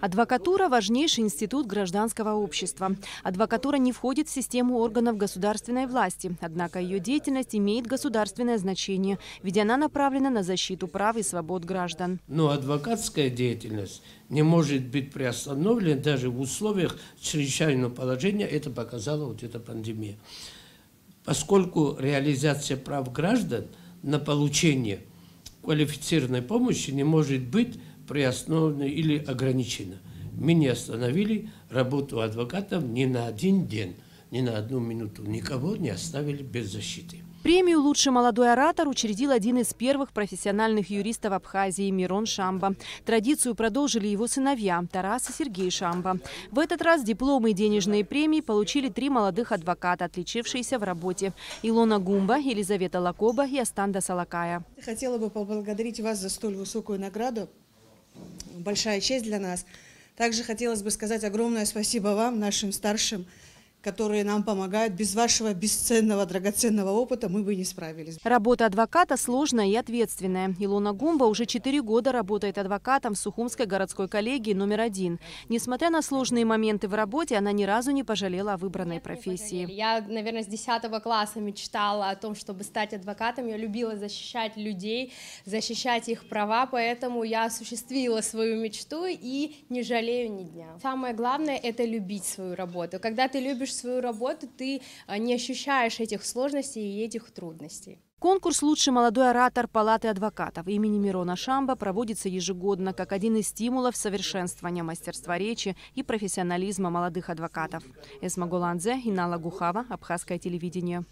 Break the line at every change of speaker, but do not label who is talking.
Адвокатура – важнейший институт гражданского общества. Адвокатура не входит в систему органов государственной власти, однако ее деятельность имеет государственное значение, ведь она направлена на защиту прав и свобод граждан.
Но адвокатская деятельность не может быть приостановлена даже в условиях чрезвычайного положения, это показала вот эта пандемия. Поскольку реализация прав граждан на получение квалифицированной помощи не может быть приостановлено или ограничена. Меня остановили, работу адвокатов ни на один день, ни на одну минуту. Никого не оставили без защиты.
Премию «Лучший молодой оратор» учредил один из первых профессиональных юристов Абхазии Мирон Шамба. Традицию продолжили его сыновья Тарас и Сергей Шамба. В этот раз дипломы и денежные премии получили три молодых адвоката, отличившиеся в работе. Илона Гумба, Елизавета Лакоба и Астанда Салакая.
Хотела бы поблагодарить вас за столь высокую награду большая честь для нас. Также хотелось бы сказать огромное спасибо вам, нашим старшим которые нам помогают. Без вашего бесценного, драгоценного опыта мы бы не справились.
Работа адвоката сложная и ответственная. Илона Гумба уже четыре года работает адвокатом в Сухумской городской коллегии номер один. Несмотря на сложные моменты в работе, она ни разу не пожалела о выбранной профессии.
Я, наверное, с 10 класса мечтала о том, чтобы стать адвокатом. Я любила защищать людей, защищать их права, поэтому я осуществила свою мечту и не жалею ни дня. Самое главное – это любить свою работу. Когда ты любишь свою работу, ты а, не ощущаешь этих сложностей и этих трудностей.
Конкурс «Лучший молодой оратор Палаты адвокатов» имени Мирона Шамба проводится ежегодно как один из стимулов совершенствования мастерства речи и профессионализма молодых адвокатов. Эсма Голандзе, Инала Гухава, Абхазское телевидение.